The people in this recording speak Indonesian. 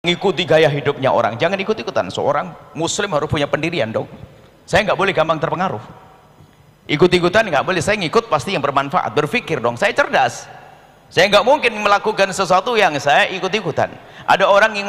mengikuti gaya hidupnya orang jangan ikut-ikutan seorang muslim harus punya pendirian dong saya nggak boleh gampang terpengaruh ikut-ikutan nggak boleh saya ngikut pasti yang bermanfaat berpikir dong saya cerdas saya nggak mungkin melakukan sesuatu yang saya ikut-ikutan ada orang yang